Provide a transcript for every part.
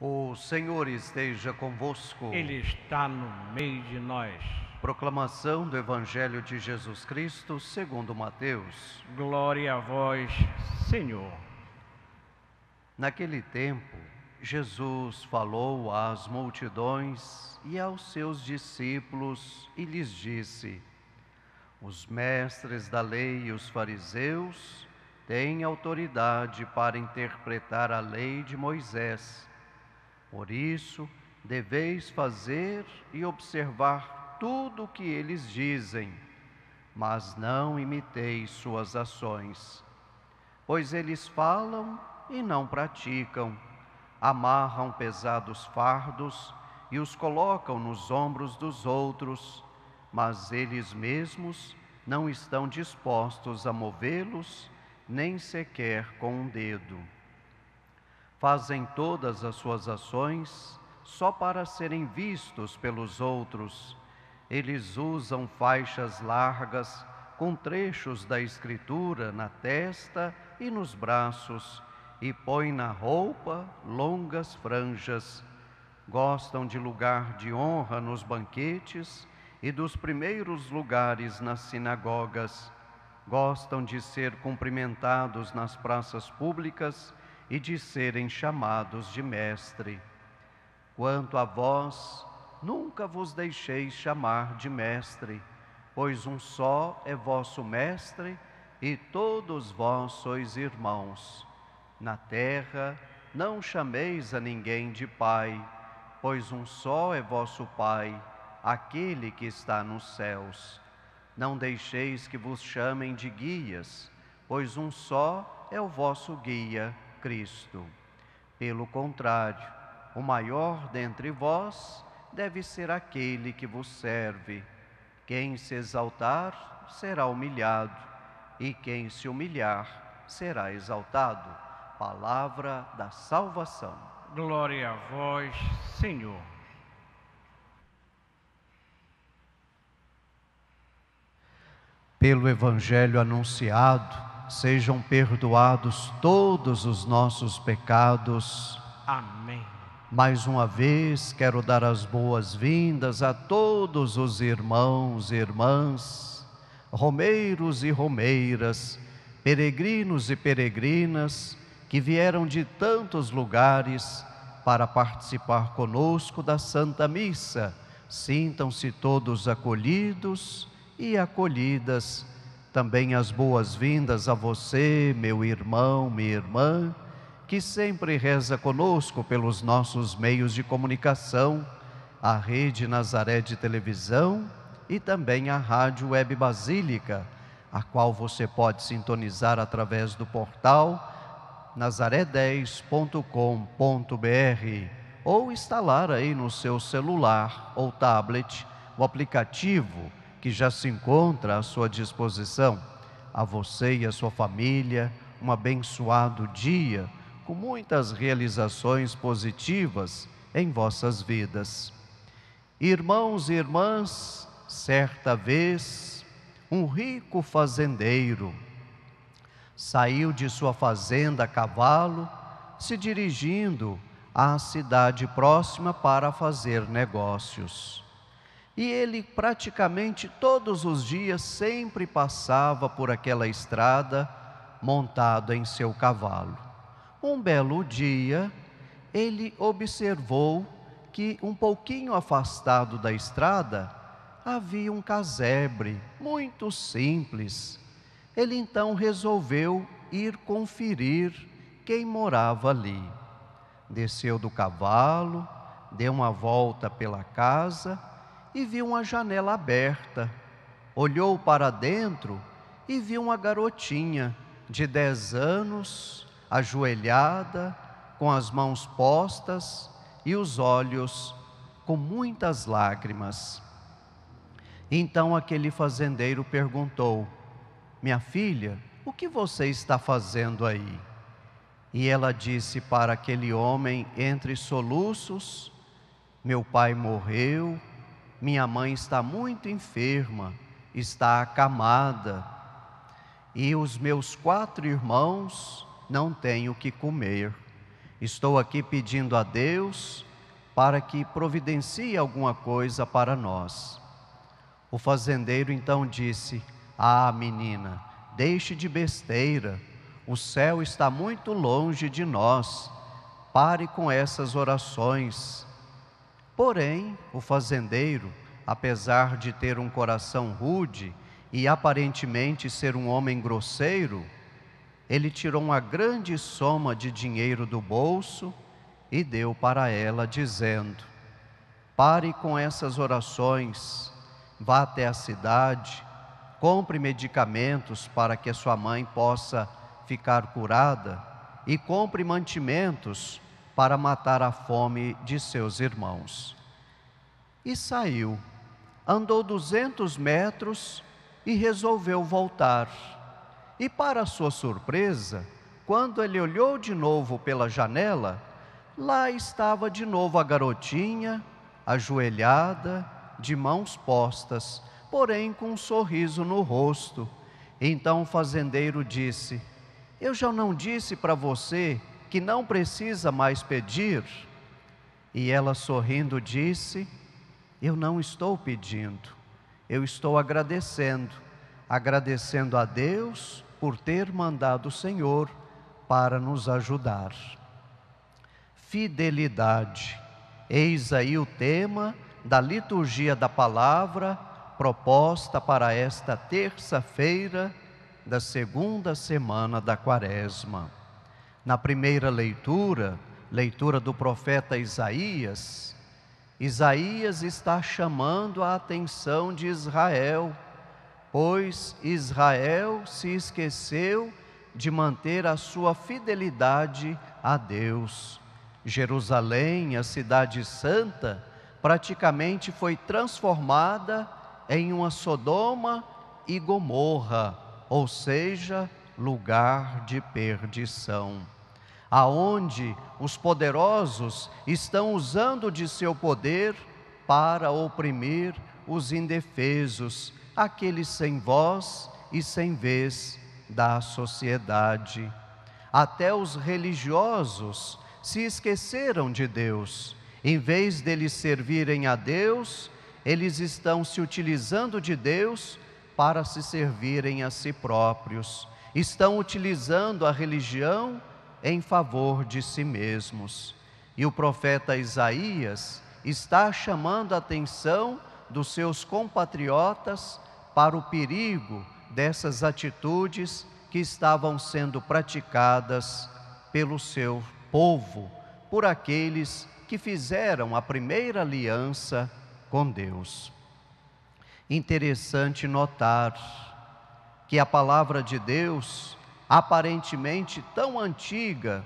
O Senhor esteja convosco. Ele está no meio de nós. Proclamação do Evangelho de Jesus Cristo, segundo Mateus. Glória a vós, Senhor. Naquele tempo, Jesus falou às multidões e aos seus discípulos e lhes disse: Os mestres da lei e os fariseus têm autoridade para interpretar a lei de Moisés. Por isso, deveis fazer e observar tudo o que eles dizem, mas não imiteis suas ações, pois eles falam e não praticam, amarram pesados fardos e os colocam nos ombros dos outros, mas eles mesmos não estão dispostos a movê-los, nem sequer com um dedo. Fazem todas as suas ações só para serem vistos pelos outros. Eles usam faixas largas com trechos da Escritura na testa e nos braços e põem na roupa longas franjas. Gostam de lugar de honra nos banquetes e dos primeiros lugares nas sinagogas. Gostam de ser cumprimentados nas praças públicas e de serem chamados de mestre. Quanto a vós, nunca vos deixeis chamar de mestre, pois um só é vosso mestre e todos vós sois irmãos. Na terra, não chameis a ninguém de pai, pois um só é vosso pai, aquele que está nos céus. Não deixeis que vos chamem de guias, pois um só é o vosso guia Cristo. Pelo contrário, o maior dentre vós deve ser aquele que vos serve. Quem se exaltar será humilhado, e quem se humilhar será exaltado. Palavra da salvação. Glória a vós, Senhor. Pelo Evangelho anunciado, sejam perdoados todos os nossos pecados. Amém. Mais uma vez quero dar as boas-vindas a todos os irmãos e irmãs, romeiros e romeiras, peregrinos e peregrinas que vieram de tantos lugares para participar conosco da Santa Missa. Sintam-se todos acolhidos e acolhidas também as boas-vindas a você, meu irmão, minha irmã, que sempre reza conosco pelos nossos meios de comunicação, a Rede Nazaré de Televisão e também a Rádio Web Basílica, a qual você pode sintonizar através do portal nazaré10.com.br ou instalar aí no seu celular ou tablet o aplicativo que já se encontra à sua disposição. A você e a sua família, um abençoado dia com muitas realizações positivas em vossas vidas. Irmãos e irmãs, certa vez, um rico fazendeiro saiu de sua fazenda a cavalo, se dirigindo à cidade próxima para fazer negócios. E ele praticamente todos os dias sempre passava por aquela estrada montado em seu cavalo. Um belo dia, ele observou que um pouquinho afastado da estrada havia um casebre muito simples. Ele então resolveu ir conferir quem morava ali. Desceu do cavalo, deu uma volta pela casa e viu uma janela aberta. Olhou para dentro e viu uma garotinha de dez anos, ajoelhada, com as mãos postas e os olhos com muitas lágrimas. Então aquele fazendeiro perguntou: Minha filha, o que você está fazendo aí? E ela disse para aquele homem, entre soluços: Meu pai morreu minha mãe está muito enferma, está acamada, e os meus quatro irmãos não têm o que comer. Estou aqui pedindo a Deus para que providencie alguma coisa para nós. O fazendeiro então disse: Ah, menina, deixe de besteira, o céu está muito longe de nós. Pare com essas orações Porém, o fazendeiro, apesar de ter um coração rude e aparentemente ser um homem grosseiro, ele tirou uma grande soma de dinheiro do bolso e deu para ela, dizendo: Pare com essas orações, vá até a cidade, compre medicamentos para que a sua mãe possa ficar curada e compre mantimentos para matar a fome de seus irmãos. E saiu, andou duzentos metros e resolveu voltar. E para sua surpresa, quando ele olhou de novo pela janela, lá estava de novo a garotinha, ajoelhada, de mãos postas, porém com um sorriso no rosto. Então o fazendeiro disse: Eu já não disse para você que não precisa mais pedir. E ela sorrindo disse: Eu não estou pedindo, eu estou agradecendo, agradecendo a Deus por ter mandado o Senhor para nos ajudar. Fidelidade, eis aí o tema da liturgia da palavra proposta para esta terça-feira da segunda semana da quaresma na primeira leitura, leitura do profeta Isaías, Isaías está chamando a atenção de Israel, pois Israel se esqueceu de manter a sua fidelidade a Deus. Jerusalém, a Cidade Santa, praticamente foi transformada em uma Sodoma e Gomorra, ou seja, lugar de perdição aonde os poderosos estão usando de seu poder para oprimir os indefesos, aqueles sem voz e sem vez da sociedade. Até os religiosos se esqueceram de Deus. Em vez deles servirem a Deus, eles estão se utilizando de Deus para se servirem a si próprios. Estão utilizando a religião em favor de si mesmos. E o profeta Isaías está chamando a atenção dos seus compatriotas para o perigo dessas atitudes que estavam sendo praticadas pelo seu povo, por aqueles que fizeram a primeira aliança com Deus. Interessante notar que a palavra de Deus aparentemente tão antiga,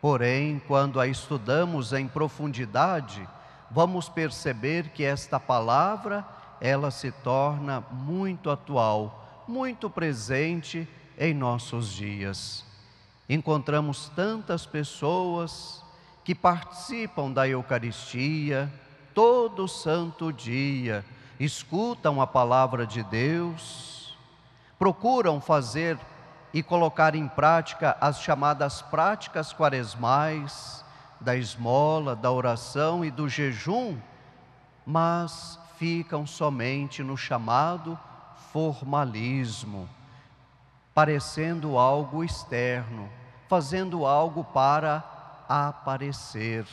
porém, quando a estudamos em profundidade, vamos perceber que esta palavra ela se torna muito atual, muito presente em nossos dias. Encontramos tantas pessoas que participam da Eucaristia todo santo dia, escutam a palavra de Deus, procuram fazer e colocar em prática as chamadas práticas quaresmais, da esmola, da oração e do jejum, mas ficam somente no chamado formalismo, parecendo algo externo, fazendo algo para aparecer.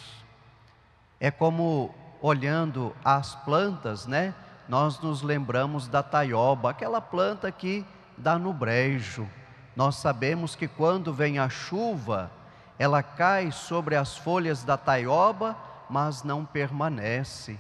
É como olhando as plantas, né? Nós nos lembramos da taioba, aquela planta que dá no brejo nós sabemos que quando vem a chuva, ela cai sobre as folhas da taioba, mas não permanece,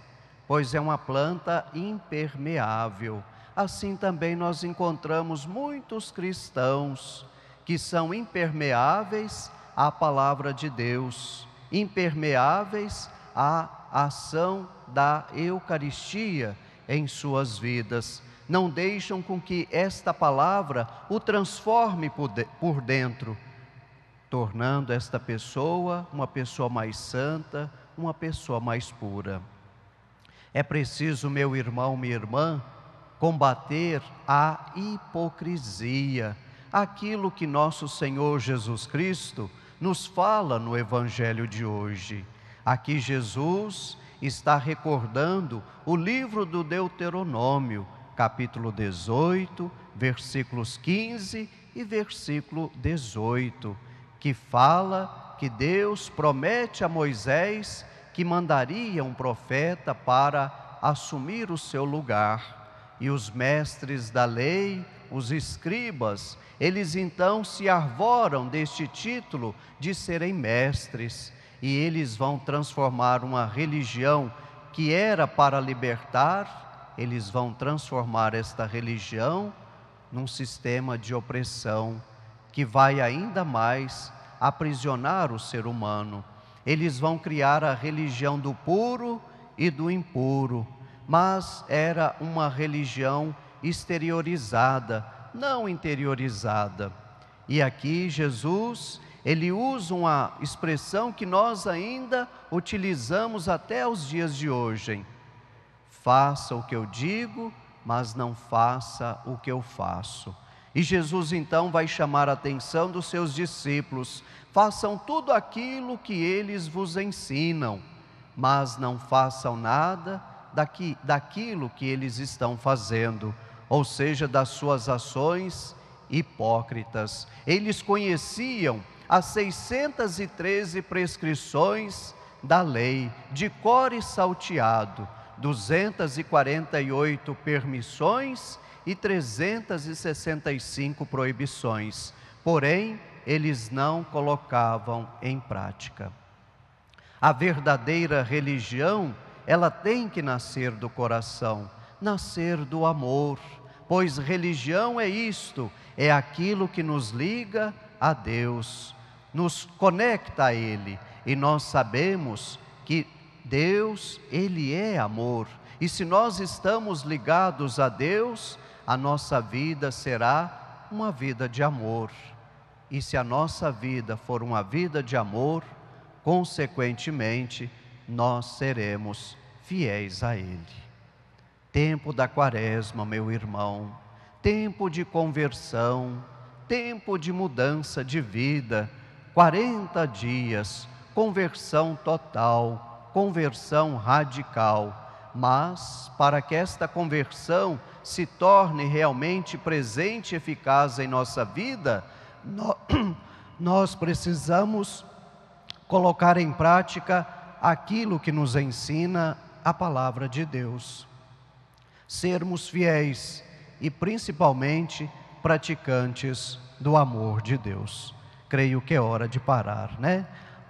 pois é uma planta impermeável. Assim também nós encontramos muitos cristãos que são impermeáveis à palavra de Deus, impermeáveis à ação da Eucaristia em suas vidas não deixam com que esta palavra o transforme por dentro, tornando esta pessoa uma pessoa mais santa, uma pessoa mais pura. É preciso, meu irmão, minha irmã, combater a hipocrisia, aquilo que nosso Senhor Jesus Cristo nos fala no Evangelho de hoje. Aqui Jesus está recordando o livro do Deuteronômio, capítulo 18, versículos 15 e versículo 18, que fala que Deus promete a Moisés que mandaria um profeta para assumir o seu lugar. E os mestres da lei, os escribas, eles então se arvoram deste título de serem mestres, e eles vão transformar uma religião que era para libertar eles vão transformar esta religião num sistema de opressão que vai ainda mais aprisionar o ser humano. Eles vão criar a religião do puro e do impuro, mas era uma religião exteriorizada, não interiorizada. E aqui Jesus, ele usa uma expressão que nós ainda utilizamos até os dias de hoje, Faça o que eu digo, mas não faça o que eu faço. E Jesus então vai chamar a atenção dos seus discípulos: façam tudo aquilo que eles vos ensinam, mas não façam nada daqui, daquilo que eles estão fazendo, ou seja, das suas ações hipócritas. Eles conheciam as 613 prescrições da lei, de cor e salteado 248 permissões e 365 proibições, porém eles não colocavam em prática. A verdadeira religião, ela tem que nascer do coração, nascer do amor, pois religião é isto, é aquilo que nos liga a Deus, nos conecta a Ele, e nós sabemos que Deus, Ele é amor. E se nós estamos ligados a Deus, a nossa vida será uma vida de amor. E se a nossa vida for uma vida de amor, consequentemente, nós seremos fiéis a Ele. Tempo da quaresma, meu irmão, tempo de conversão, tempo de mudança de vida, 40 dias, conversão total conversão radical, mas para que esta conversão se torne realmente presente e eficaz em nossa vida, nós precisamos colocar em prática aquilo que nos ensina a palavra de Deus. Sermos fiéis e principalmente praticantes do amor de Deus. Creio que é hora de parar, né?